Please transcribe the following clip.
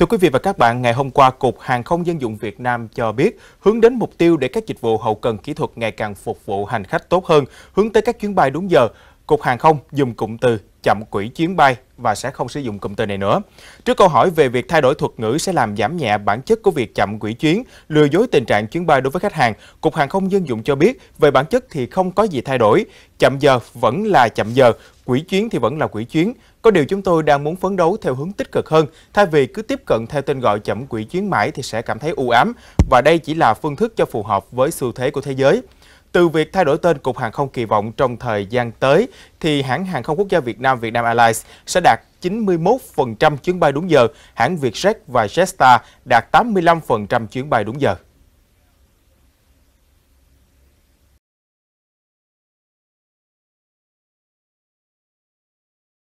Thưa quý vị và các bạn, ngày hôm qua, Cục Hàng không Dân dụng Việt Nam cho biết hướng đến mục tiêu để các dịch vụ hậu cần kỹ thuật ngày càng phục vụ hành khách tốt hơn, hướng tới các chuyến bay đúng giờ. Cục Hàng không dùng cụm từ chậm quỹ chuyến bay và sẽ không sử dụng cụm từ này nữa. Trước câu hỏi về việc thay đổi thuật ngữ sẽ làm giảm nhẹ bản chất của việc chậm quỹ chuyến, lừa dối tình trạng chuyến bay đối với khách hàng, Cục Hàng không Dân dụng cho biết về bản chất thì không có gì thay đổi. Chậm giờ vẫn là chậm giờ, quỹ chuyến thì vẫn là quỹ chuyến. Có điều chúng tôi đang muốn phấn đấu theo hướng tích cực hơn, thay vì cứ tiếp cận theo tên gọi chậm quỹ chuyến mãi thì sẽ cảm thấy u ám và đây chỉ là phương thức cho phù hợp với xu thế của thế giới. Từ việc thay đổi tên, Cục Hàng không kỳ vọng trong thời gian tới thì hãng hàng không quốc gia Việt Nam Vietnam Airlines sẽ đạt 91% chuyến bay đúng giờ, hãng Vietjet và Jetstar đạt 85% chuyến bay đúng giờ.